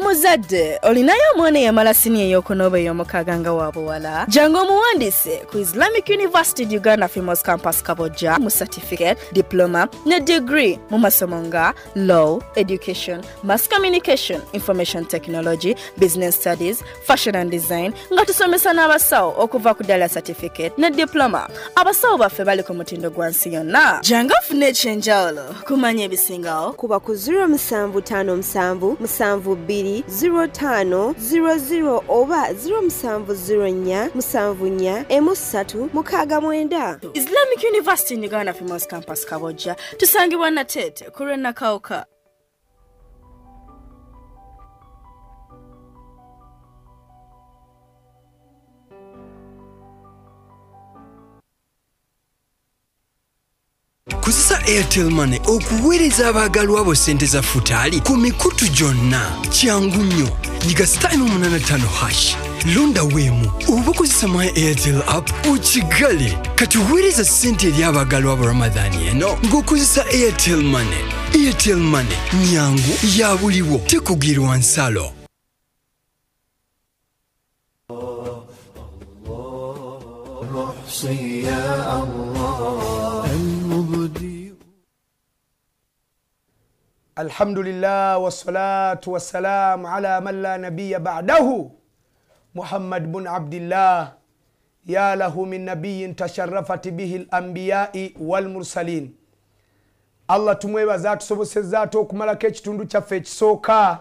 muzadde olinayo omwana eyamala siniya ey'okunoba ey'omukaaga nga wa buwala jangu omuwandiise ku islamic university uganda famous campus kabojja mu certificate diploma ne degree mu masomo nga law education mass communication information technology business studies fashion and design nga tusomesa n'abasawo okuva ku ddala certificate ne diploma abasawo baffe bali ku mutindo gwa nsi yonna jangu afuna ekyenjawulo kumanya ebisingawo kuba ku 0755 72 0500 oba 0704 6 9 islamic university in uganda famous campus kaboja tusangibwa na tete kurenakauka kozesa airtel money okuweereza abaagalwa bo ssente za futaali ku mikutu gyonna kyangu nnyo yiga 85 hash londa weemu oba okozesa my airtel app okigale kati weereza ssente eri abaagalwa bo ramadhani eno ng'okozesa airtel money airtel money nyangu ya buliwo tekugirwa nsalo محصي يا الله الحمد لله والصلاة والسلام على من لا نبي بعده محمد بن عبد الله يا له من نبي تشرفت به الأنبياء والمرسلين allah tumweba zatusobosezaato okumalako ekitundu kyaffe ekisooka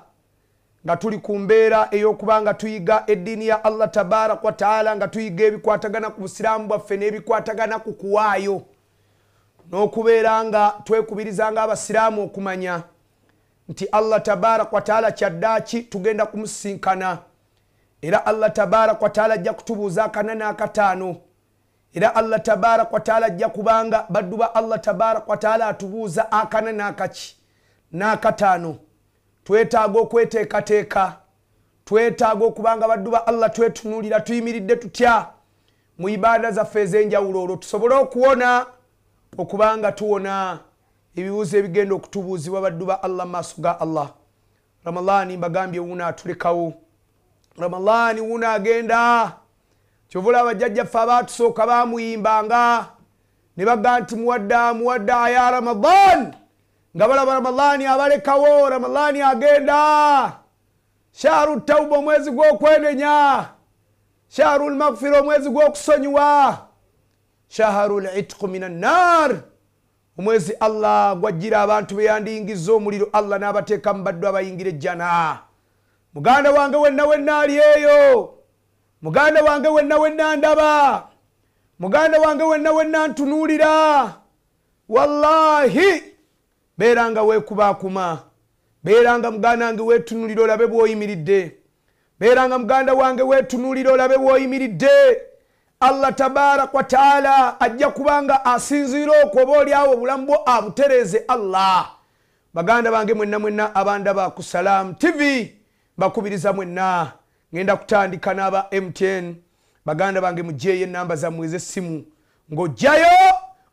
nga tuli ku mbeera ey'okuba nga tuyiga eddiini ya allah tabaraka wataala nga tuyiga ebikwatagana ku busiraamu bwaffe n'ebikwatagana ku kuwaayo n'okubeera nga twekubirizanga abasiraamu okumanya nti allah tabaraka wataala kyaddaaki tugenda kumusinkana era allah tabaraka wataala ajja kutubuuza akana n'akataano era allah tabaraka wataala ajja kubanga baddu ba allah tabaraka wataala atubuuza akana n'akaki n'akataano twetaaga okweteekateeka twetaaga okuba nga baddu ba allah twetunuulira tuyimiridde tutya mu ibaada zaffe ez'enjawulo olwo tusobole okuwona okubanga tuwona ebibuuzo ebigenda okutubuuzibwa baddu ba allah maaso ga allah ramalani mbagambye wuna atulekawo ramalani wuna agenda kyovula abajjajjaffe abatusooka bamuyimbanga ne bagga nti muwadda muwadda ya ramadan nga balaba ramalani abalekawo ramalani agenda shaaru tauba omwezi gwokwenenya shaaru lmagfira omwezi gwokusonyiwa shaharu litiku minannar omwezi allah gwajjira abantu beyandiyingiza omuliro allah n'abateeka mubaddu abayingira ejjana muganda wange wenna wenna ali eyo muganda wange wenna wenna ndaba muganda wange wenna wenna ntunuulira wallahi beeranga weekubaakuma beeranga muganda wange weetunuulira olabe bw'oyimiridde beeranga muganda wange weetunuulira olabe bw'oyimiridde we allah tabaraka wataala ajja kubanga asinziira okwo oba oliawo obulamu bwo abutereeze allah baganda bange mwenna mwenna abanda ba kusalaamu tv mbakubiriza mwenna ngenda kutandika n'aba mtn baganda bange mujeeyo enamba zammwe ezesimu ng'ojjayo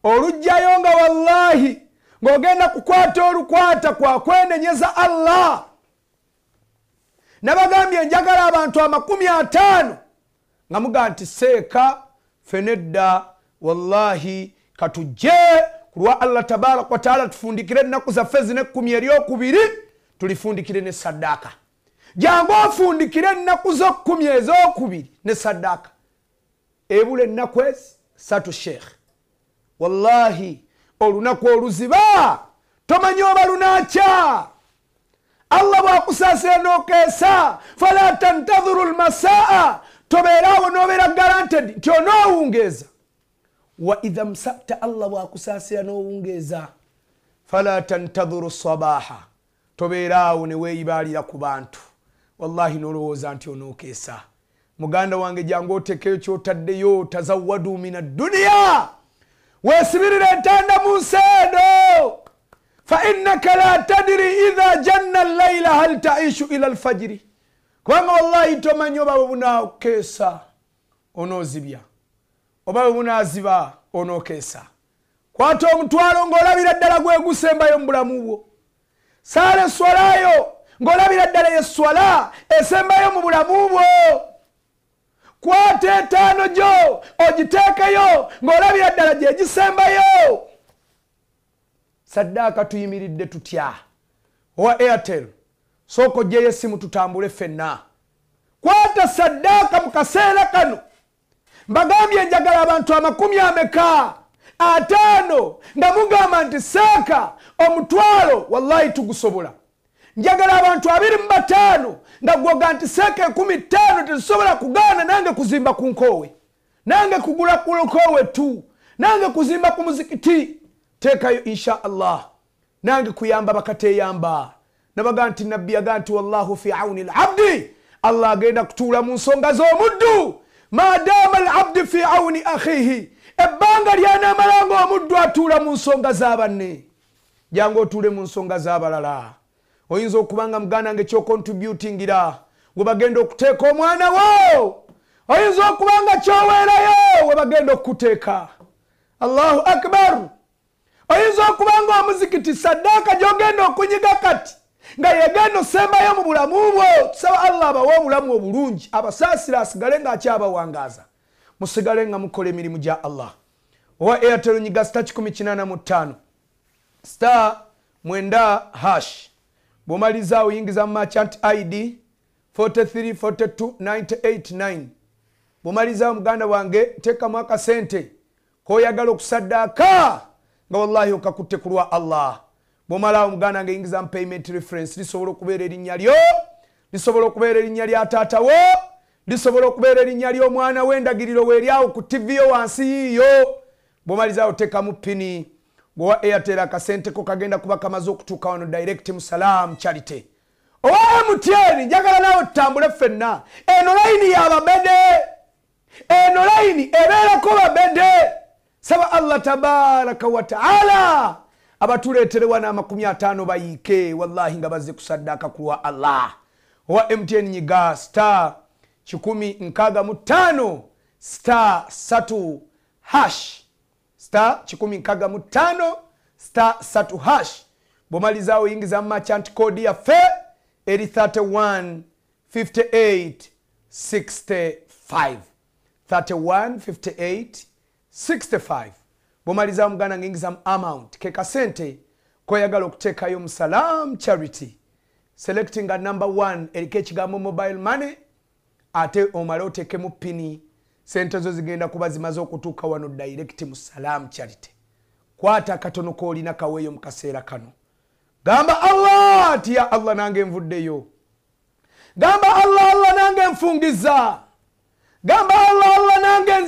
olugjayo nga wallahi ng'ogenda kukwata olukwata kwa kwenenyeza allah nabagambye njagala abantu amakumi ataano nga mugaa nti seeka fenedda wallahi katujje ku lwa allah tabaraka wataala tufundikire ennaku zaffe zine ekkumi eryokubiri tulifundikire ne saddaaka jangu ofundikire ennaku zokkumi ezokubiri ne saddaaka ebula ennaku ezi satu sheekh wallahi olunaku oluziba tomanyi oba lunaakya allah bwakusaasire nookeesa fala tantaziru lmasaa tobeera awo nobeera garanted nti onoowungeeza wa idha msakta allah bwakusaasira n'owungeeza fala tantadhuru sabaha tobeera awo neweeyibaalira ku bantu wallahi nolowooza nti onookeesa muganda wange jangu otekeyo kyotaddeyo tazawadu min adduniya weesibirira entanda mu nsi eno innaka la tadiri idha janna laila hal taishu ila alfajiri kubanga wallahi tomanyi oba webunakeesa onoozibya oba webunaziba onookeesa kwata omutwalo ng'olabira ddala gwegusembayo mu bulamu bwo saala eswalayo ng'olabira ddala yeswala esembayo mu bulamu bwo kwata etaano gyo ogiteekeyo ng'olabira ddala gyegisembayo saddaaka tuyimiridde tutya owa airtel sooka ogyeyo esimu tutambule ffenna kwata saddaaka mu kaseera kano mbagambye njagala abantu amakumi ameka ataano nga mugamba nti saaka omutwalo wallahi tugusobola njagala abantu abiri mu bataano nga goga nti saaka ekumi ttaano tetusobola kugaana nange kuzimba ku nkoowe nange kugula ku lukoowe tu nange kuzimba ku muzikiti teekayo insha allah nange kuyamba bakateeyamba nabaga nti nabbi yaga nti wallahu fi auni labdi allah agenda kutuula mu nsonga z'omuddu madama labdi fi auni akhihi ebbanga lyanaamalanga omuddu atuula mu nsonga z'abanne jangu otuule mu nsonga z'abalala oyinza okubanga muganda nga ekyokontributingira webagenda okuteeka omwana wo oyinza okubanga kyoweerayo webagenda okukuteeka allahu akbar oyinza okubanga omuzikiti saddaaka gyogenda okunyiga kati nga yegenda osembayo mu bulamu bwo tusaba allah abawe obulamu obulungi abasaasira asigale ngaakyabawangaaza musigale nga mukola emirimu gya allah owa airtel nyiga sta 145 sta 9 hash bwomaliza oyingiza mu marchant id 4342989 bwomaliza omuganda wange nteekamu akasente koyagala okusaddaaka nga wallahi okakutte ku lwa allah bwomalawo omuganda ngaeyingiza mu payment reference lisobola okubeera erinnya lyo lisobola okubeera erinnya lya taatawo lisobola okubeera erinnya lyomwana wendagiriro weeryawo ku tv yo wansi yiiyo bwomalizaawo otekamu pini gwewa airtel akasenteko kagenda kuba kamaze okutuuka wano direct musalaamu charity owa mtn njagala naawe tutambule ffenna eno layini ya babede eno layini ebeerako babede saba allah tabaraka wataala abatuleterewa wana amakumi ataano bayiike wallahi nga bazze kusaddaaka kulwa allah owa mtn nyiga star 165 star satu hash star 165 star satu hash bwomalizaawo yingizamu machant code yaffe eri 31 58 65 31 58 65 bumalizawo muganda ngaingizamu amount ke kasente kweyagala okuteekayo musalam charity selectinga number 1 eriko ekigambo mobile money ate omale oteekemu pini sente zo zigenda kuba zimaze okutuuka wano direct mu salam charity kwata akatono koolina kaweeyo mu kaseera kano gamba allah ti ya allah nange nvuddeyo gamba allah allah nange nfungiza gamba allah allah nange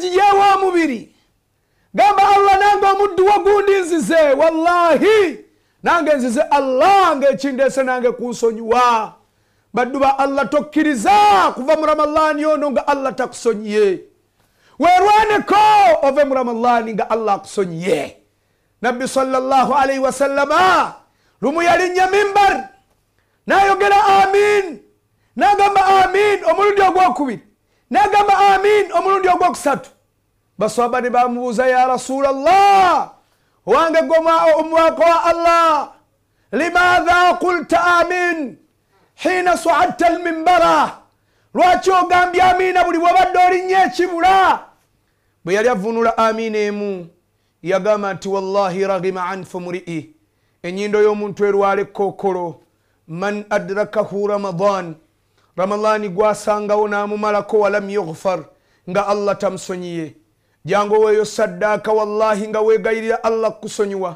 omuduwa gundi nzize wallahi nange nzize allah ngaekindese nange kunsonyiwa baddu ba allah tokkiriza kuva mu ramalani ono nga allah takusonyiye werwaneko ove mu ramalani nga allah akusonyiye nabbi salllah alaihi wasallama lumu yalinnya mimbar nayogera amin nagamba amin omulundi ogwokubiri nagamba amin omulundi ogwokusatu baswaba ne bamubuuza ya rasulallah owange goma omubaka wa allah limaatha kulta amin hiina suadta lmimbara lwaki ogambye amiina buli bwabadde olinnya ekibula bwe yali avunula amiina emu yagamba nti wallahi ragima an fumurii enyindo y'omuntu erwala ekkookolo man adrakahu ramadan ramadaani gwasangawo n'amumalako walam yughfar nga allah tamusonyiye jangu oweeyo saddaaka wallahi nga weegayirira allah kusonyiwa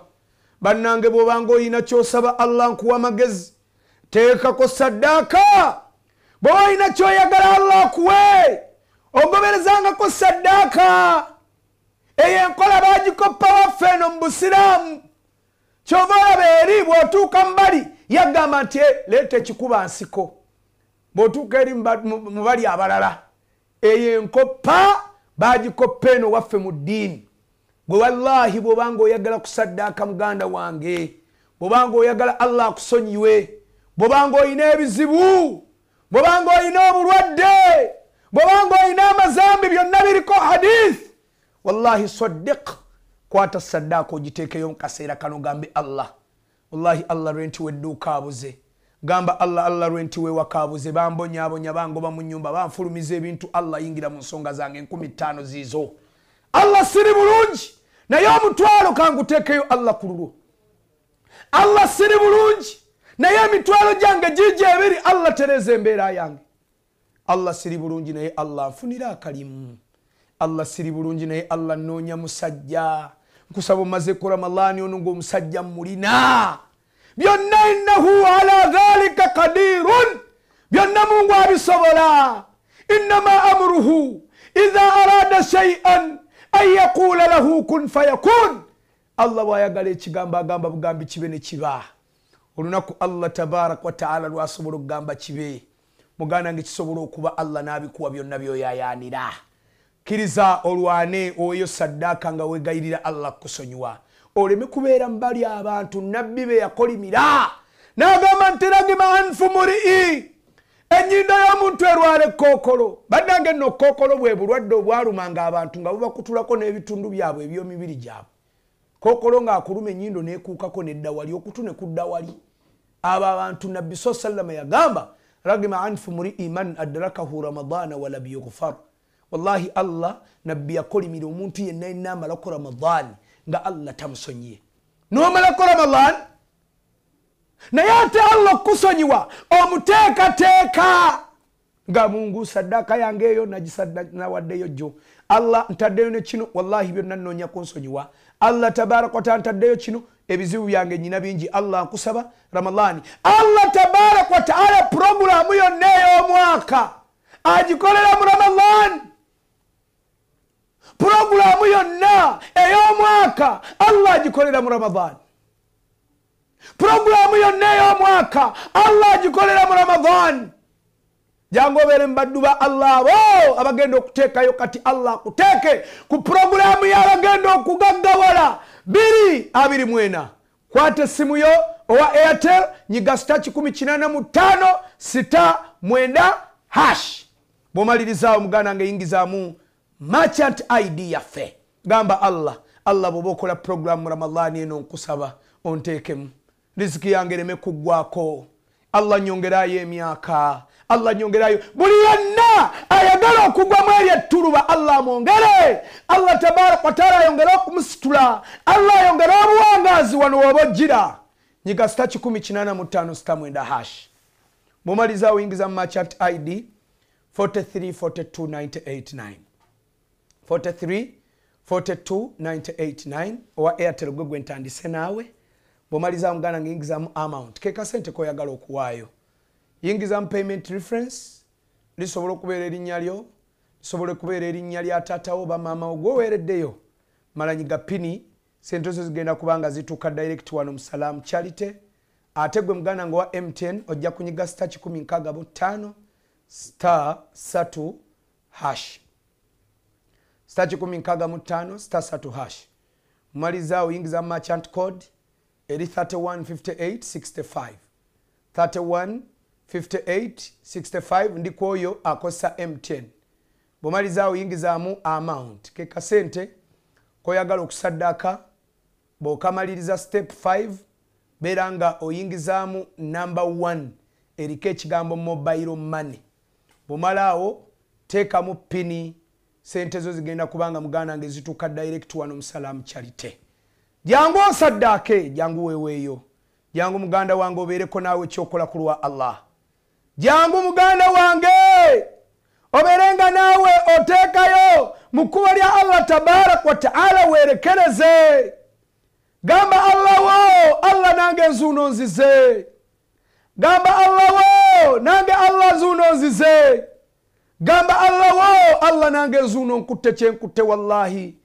bannange bwobanga olina kyosaba allah nkuwa amagezi teekako saddaaka bweba olina kyoyagala allah kuwe ogoberezangako saddaaka eyo enkola bagikoppa waffe eno mu busiraamu kyova olaba eri bwotuuka mubali yagamba nti eh, leeta ekikuba nsiko bwotuuka eri mubali abalala eyo enkoppa bagikoppa eno waffe mu ddiini bwe wallahi bwobanga oyagala kusaddaaka muganda wange bwobanga oyagala allah akusonyiwe bwobanga oyina ebizibu bwobanga oyina obulwadde bwobanga oyina amazambi byonna biriko hadithi wallahi saddik kwata saddaaka ogiteekeyo mu kaseera kano gambe allah wallahi allah lwe nti wedduuka abuze gamba allah allah lwenti wewakabuze bambonyabonya bangoba mu nyumba banfulumiza ebintu allah yingira mu nsonga zange 15 ziizo allah siri bulungi naye omutwalo kanguteekeyo allah ku lulwo allah siri bulungi naye emitwalo gyange gijo ebiri allah tereza embeera yange allah siri bulungi naye allah nfunira akalimu allah siri bulungi naye allah nnoonya musajja nkusaba omaze ku ramalaani ono ngaomusajja mulina byonna innahu ala dhalika kadirun byonna mungu abisobola innama amuruhu iha arada shaian an yaqula lahu kun fayakun allah bwayagala ekigambo agamba bugambi kibe nekiba olunaku allah tabaraka wataala lwasobola okugamba kibe muganda nga kisobola okuba allah nabikuwa byonna byoyayanira kkiriza olwane oyo saddaaka nga wegayirira allah kusonyiwa oleme kubeera mubali abantu nabbi be yakolimira nagamba ntiragima anfu murii enyinda y'omuntu erwala ekkookolo baddange nno okkookolo bwe bulwadde obwalumanga abantu nga bubakutulako n'ebitundu byabwe ebyomibiri gyabwe kookolo ng'akuluma ennyindo n'ekuukako neddawali okutu nekuddawali abo abantu nabbi sa sallama yagamba ragima anfu murii man adrakahu ramadaana walabyugfar wallahi allah nabbi yakolimira omuntu yenna yenna amalako ramadaani nga allah tamusonyiye nomalako ramadan naye ate allah okusonyiwa omuteekateeka nga mungu saddaaka yange eyo nawaddeyo jjo allah ntaddeyo nekino wallahi byonna nnoonya kunsonyiwa allah tabaraka wataala ntaddeyo kino ebizibu byange nyina bingi allah nkusaba ramadani allah tabaraka wataala programu yonna ey'omwaka agikoleramu ramadani puroguramu yonna ey'omwaka allah agikolera mu ramadaani puroguramu yonna ey'omwaka allah agikolera mu ramadaani jangu obeere mubaddu ba allah abo abagenda okuteekayo kati allah akuteeke ku puroguramu yabagenda okugaggawala biri abiri mwena kwata essimu yo owa airtel nyiga sita 1845 sita mwenda hash bwomalirizaawo muganda ngaeyingizaamu merchant idea ya fe gamba allah allah bwoba okola programu ramadaani eno nkusaba onteekemu risiki yange reme kuggwako allah nyongerayo emyaka allah nyongerayo buli yonna ayagala okugwamu eri ettuluba allah amwongere allah tabaraka wataala ayongere okumusitula allah ayongere obuwangazi wano wobaojjira nyiga sta 1845 hash bumaliza oyingiza mu merchant id 434298 43 42 98 9 owa airtel gwe gwe ntandise naawe bwomalizamu gana nga yingizamu amount keka sente koyagala okuwaayo yingizamu payment reference lisobole okubeera erinnya lyo lisobole okubeera erinnya lya taatawo bamaamawo gweoweereddeyo malanyiga pini sente zo zigenda kubanga zituuka direct wano musalaamu charity ate gwe mugana nga wa mtn ojja kunyiga sta 165 sta 3 hash 65 mmalizaawo yingiza merchant code eri 315865 315865 ndikwoyo akosa mtn bwemalizaawo yingizaamu amount kekasente koyagala okusaddaka bwokamaliriza step 5 beera nga oyingizaamu number 1 eriko ekigambo mobile money bumalaawo teekamu pini sente zo zigenda kubanga muganda nga ezituuka direct wano musalaamu kyalite jangu onsaddaake jangu weweeyo jangu muganda wange obeereko naawe ekyokola ku lwa allah jangu muganda wange obeerenga naawe oteekayo mu kkuba lya allah tabaraka wataala weerekereze gamba allahwo allah nange nzuunonzize gamba allahwo nange allah zuunonzize allah gamba allawo allah nange zuuno nkutte kyenkutte wallahi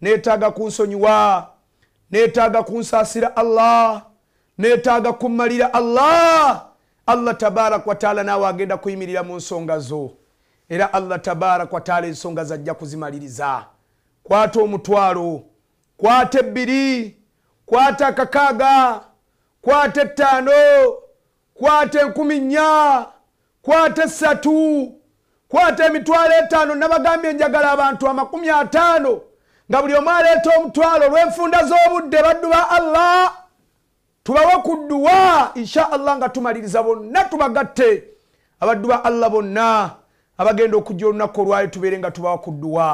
netaaga kunsonyiwa netaaga kunsaasira allah netaaga kummalira allah allah tabaraka wataala naawe agenda kuyimirira mu nsonga zo era allah tabaraka wataala ensonga zajja kuzimaliriza kwata omutwalo kwata ebbiri kwata akakaaga kwata ettaano kwata enkumi nnya kwata essatu kwata emitwalo etaano nabagambye njagala abantu amakumi ataano nga buli omu aleeta omutwalo olw'enfunda z'obudde baddu ba allah tubawe ku dduwa insha allah nga tumaliriza bonna tubagatte abaddu ba allah bonna abagenda okujja olunaku olwayo tubeere nga tubawa ku dduwa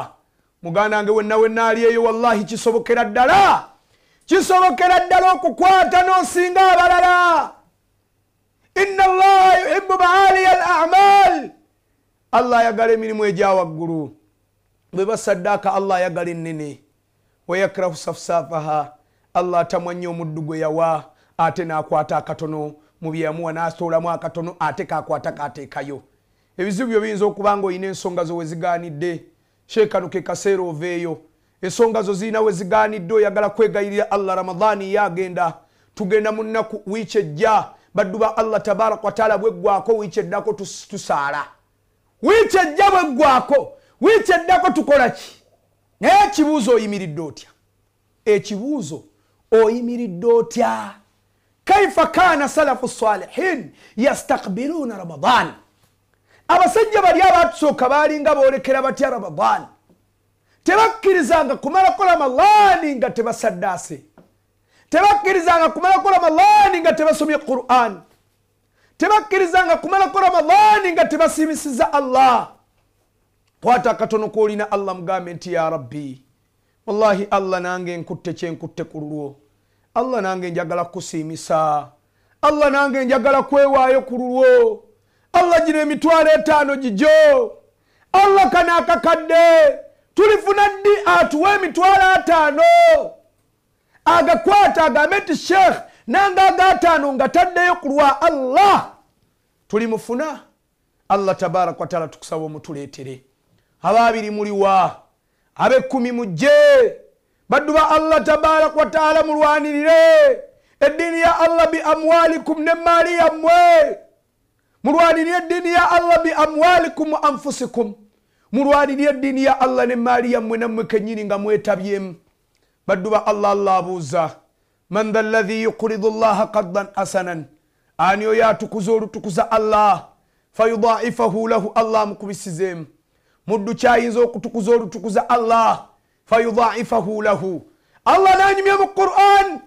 mugandange wenna wenna alieyo wallahi kisobokera ddala kisobokera ddala okukwata n'osinga abalala ina allaha yuhibu maaliya al amal allah ayagala emirimu egyawaggulu bwe basaddaaka allah ayagala ennene wayakrahu safusaafaha allah atamwa nnyo omuddu gwe yawa ate n'akwata akatono mu byeyamuwa n'atoolamu akatono ate kakwata kateekayo ebizibu byo biyinza okuba nga olina ensonga zo weziganidde sheekano ke kaseera oveeyo ensonga zo zirina weziganidde oyagala kwegayirira allah ramadaani yeagenda tugenda mu nnaku wiiki ejja baddu ba allah tabaraka wataala bweggwako wiiki eddako tusaala tu wiiki ejja bweggwako wiiki eddako tukola ki naye ekibuuzo oyimiridde otya ekibuuzo oyimiridde otya kaifa kaana salafu salihin yastakbiruuna ramadan abasajja bali abatusooka baalinga boolekera batya ramadan tebakkirizanga kumalako ramadaani nga tebasaddaase tebakkirizanga kumalako ramadaani nga tebasomye qur'ani tebakkirizanga kumala ku ramadaani nga tebasimisiza allah kwata akatono koolina allah mugambe nti ya rabbi wallahi allah nange nkutte kyenkutte ku lulwo allah nange njagala kukusiimisa allah nange njagala kwewaayo ku lulwo allah gino emitwalo etaano gijo allah kana akakadde tulifuna ddi atuwa emitwalo ataano agakwata agambe nti sheekh nangaaga ataano nga taddeyo ku lwa allah tulimufuna allah tabaraka wataala tukusaba omutuleetere ababiri muliwa abekumi mujje baddu ba allah tabaraka wataala mulwanirire eddiini ya allah bi amwalikum nemaali yammwe mulwanirye eddiini ya allah bi amwalikum wa anfusikum mulwanirye eddiini ya allah nemaali yammwe nammwe kenyini nga mwetabyemu baddu ba allah allah abuuza manthaalahi yukridu llaha kadan hasanan ani oyo atukuza olutukuza allah fayudaifahu lahu allah mukubisizeemu muddu kyayinza okutukuza olutukuza allah fayudaifahu lahu allah nanyumya mu quran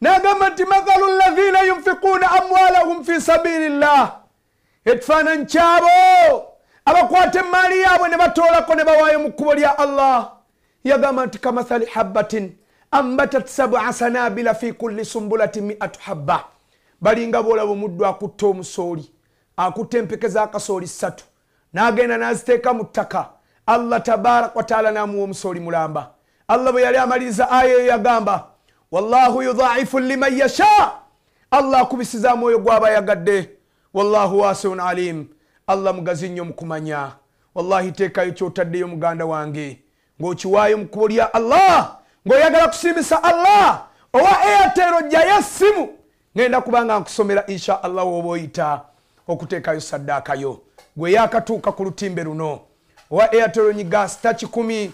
nagamba nti mathalu lahina yunfikuna amwalahum fi sabilillah ekifaananyi kyabo abakwata emaali yaabwe ne batoolako ne bawaayo mu kkubo lya allah yagamba nti kamathali habatin ambatat sabua sanabila fi kulli sumbulati mi'at habba balinga bola bomuddu akutte omusooli akutte empeke zakasooli ssatu nagenda naziteeka mu ttaka allah tabaraka wataala namuwa omusooli mulamba allah bwe yali amaliriza aya eyo yagamba wallahu yudaifun liman yasha allah akubisiza omwoyo gwabayagadde wallahu wasiun alim allah mugazi nnyo mukumanya wallahi teekayo kyotaddeyo muganda wange ng'okiwaayo mu kubo lya allah ngaoyagala kusimisa allah owa eyatero jayo esimu ngenda kubanga nkusomera insha allah woba oyita okuteekayo saddaakayo gwe yakatuuka ku lutimbe luno owa eyatero nyiga sta 1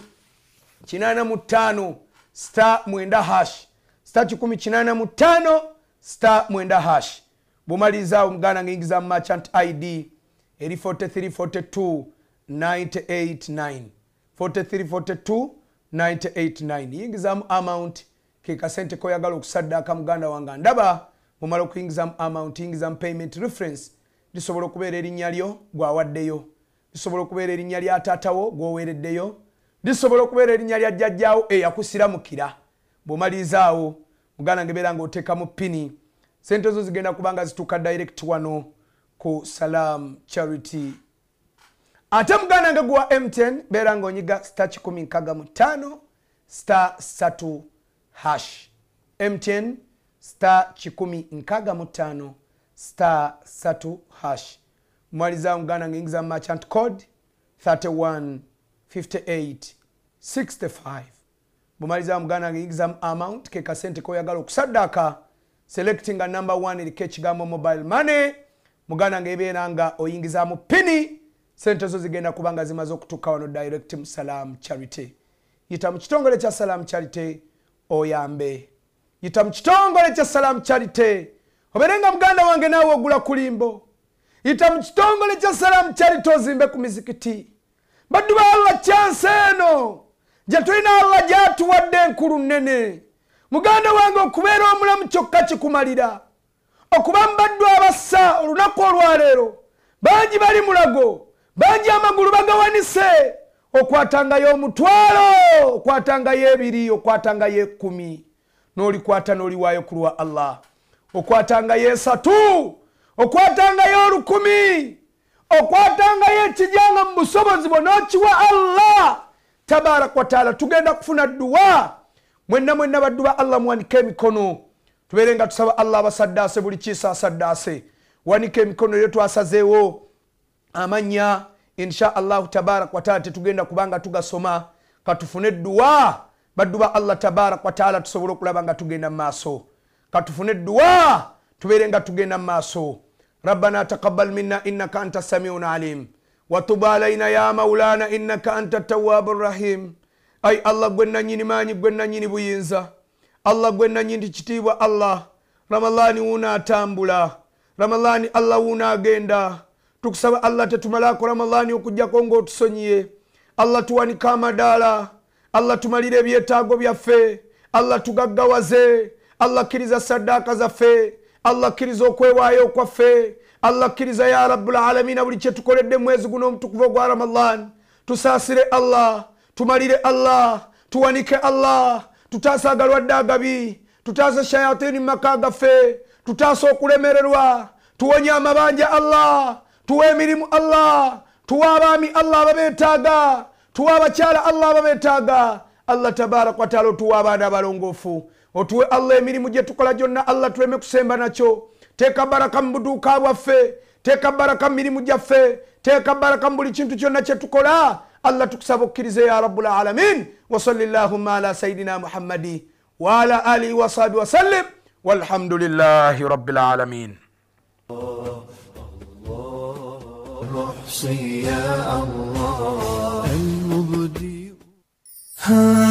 sta 9 ha sta 185 sta 9 ha bumalirizaawo muganda ngaingiza mumarchant id eri 4342 98 9 4342 989 yingizamu amount kekasente koyagala okusaddaaka muganda wange ndaba mumala okuyingizamu amount yingizamu payment reference lisobola okubeera erinnya lyo gwawaddeyo lisobola okubeera erinnya lya taatawo gwoweereddeyo lisobola okubeera erinnya lya jjajjaawo eyakusiramukira bw'omalirizaawo muganda nge beera ngaoteekamu pini sente zo zigenda kubanga zituuka direct wano ku salaam charity ate muganda nga gwa mtn beera ngaonyiga star 165 star 3 hash mtn star 165 star 3 hash mwaliza muganda nga ingiza merchant code 3158 65 bumaliza muganda ngaingiza amount ke kasente koyagala okusaddaka selecti nga number 1 erike ekigambo mobile money muganda ngaebeera nga oyingizamu pini sente zo zigenda kubanga zimaze okutuuka wano direct musalaamu charity yita mu kitongole kya salaamu charity oyambe yita mu kitongole kya salaamu charity obeere nga muganda wange naawe ogula kulimbo yita mu kitongole kya salaamu charity ozimbe ku mizikiti baddu ba allah kyansi eno gye tulina allah gyatuwadde enkulu nnene muganda wange okubeera omulamu kyokka kikumalira okuba mu baddu abassa olunaku olwaleero bangi bali mulago bangi amagulu bagawanise okwatangayo omutwalo okwatangayo ebiri okwatangayo ekumi n'olikwata n'oliwaayo ku lwa allah okwatangayo esatu okwatangayo olukumi okwatangayo ekijanga mu busobozi bwo n'okiwa allah tabaraka wataala tugenda kufuna dduwa mwenna mwenna baddu ba allah muwanika emikono tubeere nga tusaba allah abasaddaase buli kiisa asaddaase wanika emikono eryo twasazeewo amanya inshaallahu tabarak wataala tetugenda kubanga tugasoma katufune edduwa baddu ba allah tabarak wataala tusobole okulaba nga tugenda mumaaso katufune edduwa tubeere nga tugenda mumaaso rabbana taqabal minna innaka anta samiun alim watub alaina ya maulana innaka anta tawabu rrahim ai allah gwenanyini manyi gwenanyini buyinza allah gwenanyini kitiibwa allah ramalani wuna atambula ramalani allah wuna agenda tukusaba allah tetumala akola malaani okujjako ngaotusonyiye allah tuwanika amadaala allah tumalire ebyetaago byaffe allah tugaggawaze allah kkiriza saddaaka zaffe allah kkiriza okwewaayo okwaffe allah kkiriza ya rabulalamiina buli kyetukoledde mwezi guno omutukuvu ogwa ramadan tusaasire allah tumalire allah tuwanike allah tutaasa agalwadde agabi tutaasa shayatini mumaka gaffe tutaasa okulemererwa tuwonye amabanja allah tuwa emirimu allah tuwa abaami allah babetaaga tuwa abakyala allah babetaga allah tabaraka wataala otuwa abaana abalongoofu otuwe allah emirimu gye tukola gyonna allah tuleme kusemba nakyo teeka baraka mu buduuka bwaffe teeka baraka mu mirimu gyaffe teeka baraka mu buli kintu kyonna kye tukola allah tukusaba okkirize ya rabulalamin wasalli llahuma ala sayidina muhammadi waala alihi wasahabi wasallim walhamdulilahi rabilalamin oh. نفسي يا الله المبدي